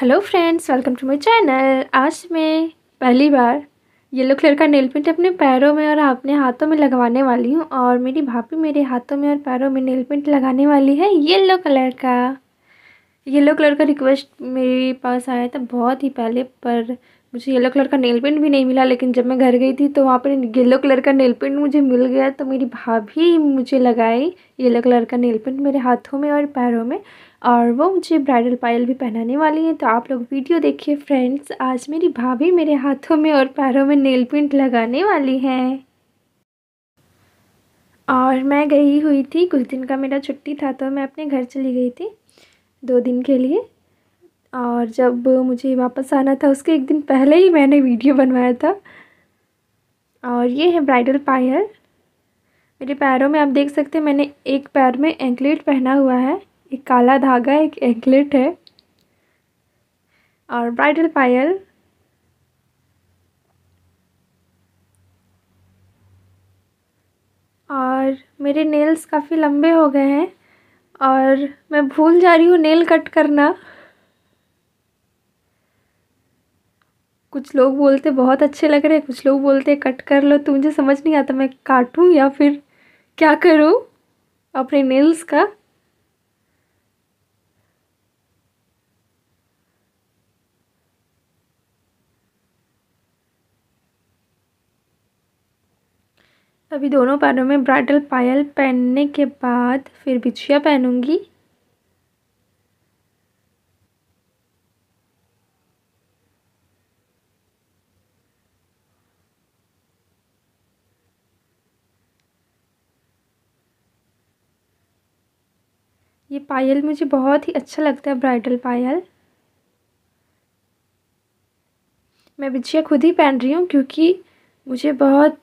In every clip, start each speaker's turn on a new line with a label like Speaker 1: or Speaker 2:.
Speaker 1: Hello friends welcome to my channel आज मैं पहली बार येलो कलर का नेल पेंट अपने पैरों में और अपने हाथों में लगवाने वाली हूँ और मेरी भाभी मेरे हाथों में और पैरों में नेल पेंट लगाने वाली है येलो कलर का येलो कलर का रिक्वेस्ट मेरे पास आया था बहुत ही पहले पर मुझे येलो कलर का नेल पेंट भी नहीं मिला लेकिन जब मैं घर गई थी तो वहाँ पर येलो कलर का नेल पेंट मुझे मिल गया तो मेरी भाभी मुझे लगाई येलो कलर का नेल पेंट मेरे हाथों में और पैरों में और वो मुझे ब्राइडल पायल भी पहनाने वाली हैं तो आप लोग वीडियो देखिए फ्रेंड्स आज मेरी भाभी मेरे हाथों में और पैरों में नेल पेंट लगाने वाली हैं और मैं गई हुई थी कुछ दिन का मेरा छुट्टी था तो मैं अपने घर चली गई थी दो दिन के लिए और जब मुझे वापस आना था उसके एक दिन पहले ही मैंने वीडियो बनवाया था और ये है ब्राइडल पायल मेरे पैरों में आप देख सकते हैं मैंने एक पैर में एंकलेट पहना हुआ है एक काला धागा एक एंकलेट है और ब्राइडल पायल और मेरे नेल्स काफ़ी लंबे हो गए हैं और मैं भूल जा रही हूँ नेल कट करना कुछ लोग बोलते बहुत अच्छे लग रहे कुछ लोग बोलते कट कर लो तो मुझे समझ नहीं आता मैं काटूँ या फिर क्या करूँ अपने नेल्स का अभी दोनों पैरों में ब्राइडल पायल पहनने के बाद फिर बिछिया पहनूंगी ये पायल मुझे बहुत ही अच्छा लगता है ब्राइडल पायल मैं बिछिया खुद ही पहन रही हूँ क्योंकि मुझे बहुत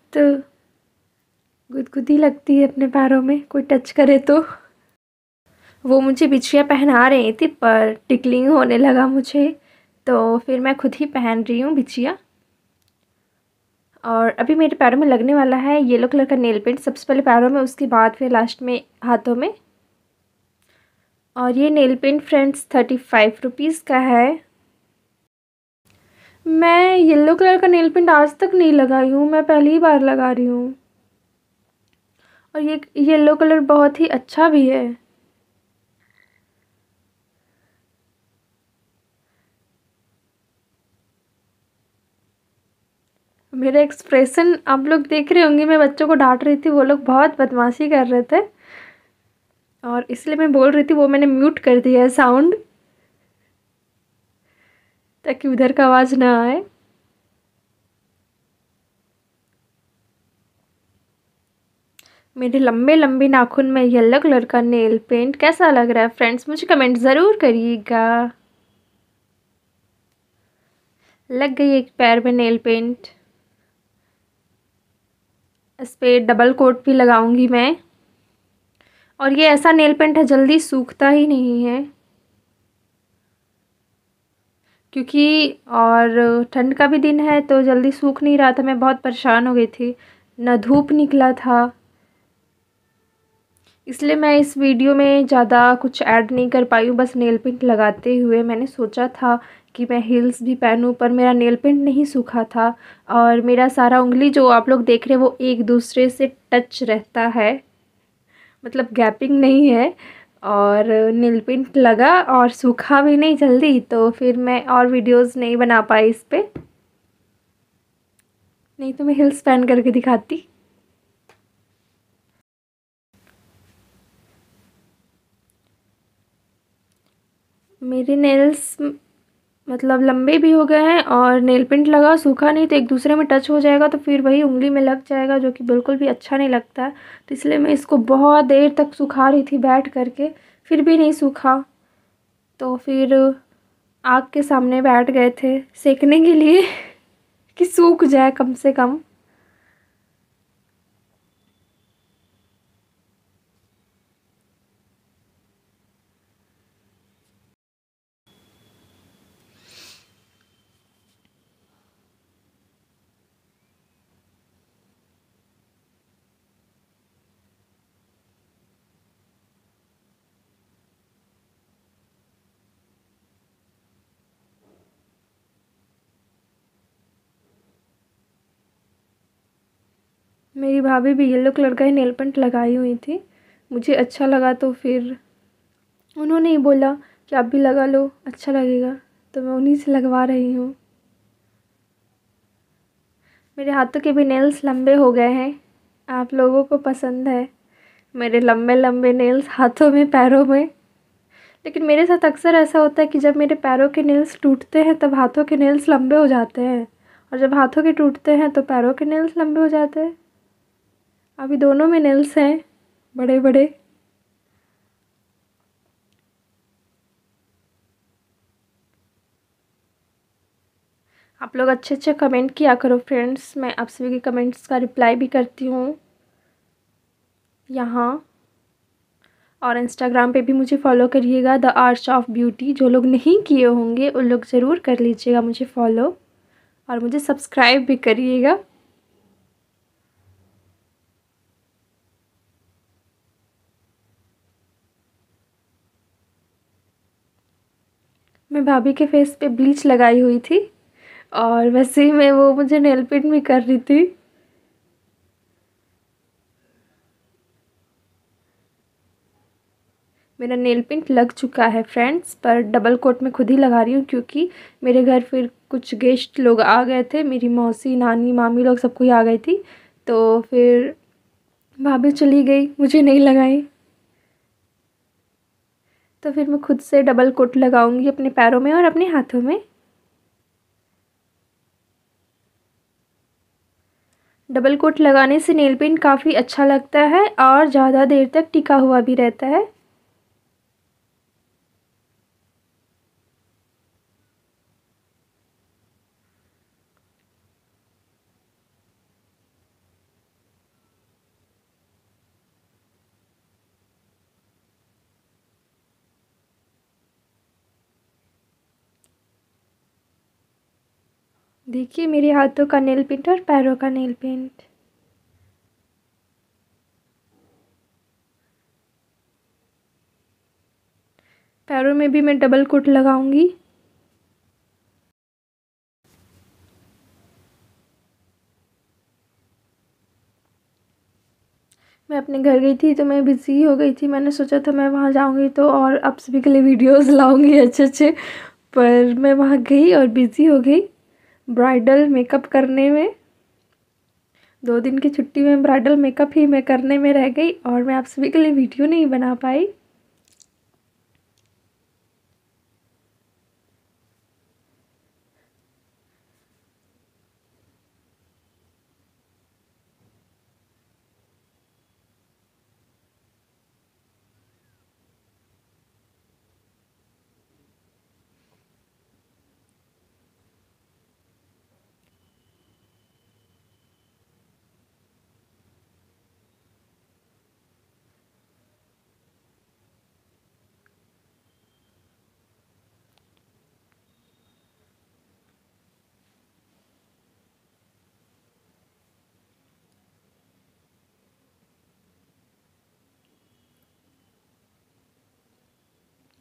Speaker 1: गुदगुदी लगती है अपने पैरों में कोई टच करे तो वो मुझे बिछिया पहना रही थी पर टिकलिंग होने लगा मुझे तो फिर मैं खुद ही पहन रही हूँ बिछिया और अभी मेरे पैरों में लगने वाला है येलो कलर का नेल पेंट सबसे पहले पैरों में उसके बाद फिर लास्ट में हाथों में और ये nail paint friends thirty five rupees का है मैं येलो कलर का नेल पेंट आज तक नहीं लगाई हूँ मैं पहली बार लगा रही हूँ और ये येलो कलर बहुत ही अच्छा भी है मेरा एक्सप्रेशन आप लोग देख रहे होंगे मैं बच्चों को डांट रही थी वो लोग बहुत बदमाशी कर रहे थे और इसलिए मैं बोल रही थी वो मैंने म्यूट कर दिया है साउंड ताकि उधर का आवाज़ ना आए मेरे लंबे लंबे नाखून में येलो कलर का नेल पेंट कैसा लग रहा है फ्रेंड्स मुझे कमेंट ज़रूर करिएगा लग गई एक पैर में नेल पेंट इस पर डबल कोट भी लगाऊंगी मैं और ये ऐसा नेल पेंट है जल्दी सूखता ही नहीं है क्योंकि और ठंड का भी दिन है तो जल्दी सूख नहीं रहा था मैं बहुत परेशान हो गई थी ना धूप निकला था इसलिए मैं इस वीडियो में ज़्यादा कुछ ऐड नहीं कर पाई हूँ बस नेल पेंट लगाते हुए मैंने सोचा था कि मैं हील्स भी पहनूं पर मेरा नेल पेंट नहीं सूखा था और मेरा सारा उंगली जो आप लोग देख रहे हैं वो एक दूसरे से टच रहता है मतलब गैपिंग नहीं है और नील पेंट लगा और सूखा भी नहीं जल्दी तो फिर मैं और वीडियोस नहीं बना पाई इस पर नहीं तो मैं हिल्स पहन करके दिखाती मेरे नेल्स मतलब लंबे भी हो गए हैं और नेल पेंट लगा सूखा नहीं तो एक दूसरे में टच हो जाएगा तो फिर वही उंगली में लग जाएगा जो कि बिल्कुल भी अच्छा नहीं लगता तो इसलिए मैं इसको बहुत देर तक सुखा रही थी बैठ करके फिर भी नहीं सूखा तो फिर आग के सामने बैठ गए थे सेकने के लिए कि सूख जाए कम से कम मेरी भाभी भी येलो कलर का ही नेल पेंट लगाई हुई थी मुझे अच्छा लगा तो फिर उन्होंने ही बोला कि आप भी लगा लो अच्छा लगेगा तो मैं उन्हीं से लगवा रही हूँ मेरे हाथों के भी नेल्स लंबे हो गए हैं आप लोगों को पसंद है मेरे लंबे लंबे नेल्स हाथों में पैरों में लेकिन मेरे साथ अक्सर ऐसा होता है कि जब मेरे पैरों के नेल्स टूटते हैं तब हाथों के नेल्स लंबे हो जाते हैं और जब हाथों के टूटते हैं तो पैरों के नेल्स लंबे हो जाते हैं अभी दोनों में नेल्स हैं बड़े बड़े आप लोग अच्छे अच्छे कमेंट किया करो फ्रेंड्स मैं आप सभी के कमेंट्स का रिप्लाई भी करती हूँ यहाँ और इंस्टाग्राम पे भी मुझे फॉलो करिएगा द आर्ट्स ऑफ ब्यूटी जो लोग नहीं किए होंगे उन लोग ज़रूर कर लीजिएगा मुझे फॉलो और मुझे सब्सक्राइब भी करिएगा मैं भाभी के फेस पे ब्लीच लगाई हुई थी और वैसे ही मैं वो मुझे नेल पेंट भी कर रही थी मेरा नेल पेंट लग चुका है फ्रेंड्स पर डबल कोट में खुद ही लगा रही हूँ क्योंकि मेरे घर फिर कुछ गेस्ट लोग आ गए थे मेरी मौसी नानी मामी लोग सबको ही आ गई थी तो फिर भाभी चली गई मुझे नहीं लगाई तो फिर मैं खुद से डबल कोट लगाऊंगी अपने पैरों में और अपने हाथों में डबल कोट लगाने से नेल पेंट काफ़ी अच्छा लगता है और ज़्यादा देर तक टिका हुआ भी रहता है देखिए मेरे हाथों का नेल पेंट और पैरों का नेल पेंट पैरों में भी मैं डबल कोट लगाऊंगी मैं अपने घर गई थी तो मैं बिज़ी हो गई थी मैंने सोचा था मैं वहाँ जाऊँगी तो और आप सभी के लिए वीडियोस लाऊंगी अच्छे अच्छे पर मैं वहाँ गई और बिज़ी हो गई ब्राइडल मेकअप करने में दो दिन की छुट्टी में ब्राइडल मेकअप ही मैं करने में रह गई और मैं आप सभी के लिए वीडियो नहीं बना पाई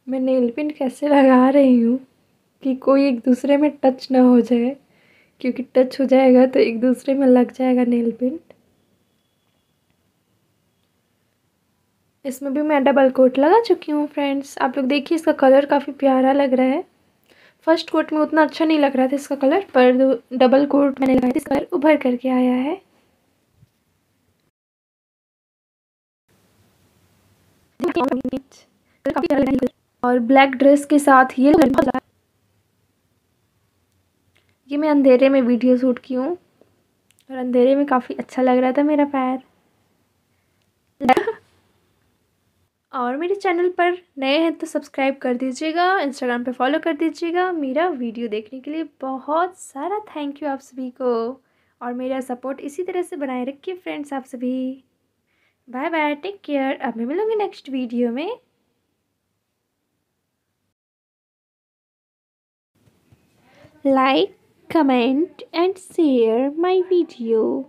Speaker 1: मैं नेल पिन कैसे लगा रही हूँ कि कोई एक दूसरे में टच ना हो जाए क्योंकि टच हो जाएगा तो एक दूसरे में लग जाएगा नेल पिन इसमें भी मैं डबल कोट लगा चुकी हूँ फ्रेंड्स आप लोग देखिए इसका कलर काफ़ी प्यारा लग रहा है फर्स्ट कोट में उतना अच्छा नहीं लग रहा था इसका कलर पर डबल कोट मैंने लगाया इसका कलर उभर करके आया है काफ़ी और ब्लैक ड्रेस के साथ ये ये मैं अंधेरे में वीडियो शूट की हूँ और अंधेरे में काफ़ी अच्छा लग रहा था मेरा पैर और मेरे चैनल पर नए हैं तो सब्सक्राइब कर दीजिएगा इंस्टाग्राम पे फॉलो कर दीजिएगा मेरा वीडियो देखने के लिए बहुत सारा थैंक यू आप सभी को और मेरा सपोर्ट इसी तरह से बनाए रखिए फ्रेंड्स आप सभी बाय बाय टेक केयर अब मैं मिलूँगी नेक्स्ट वीडियो में like, comment and share my video.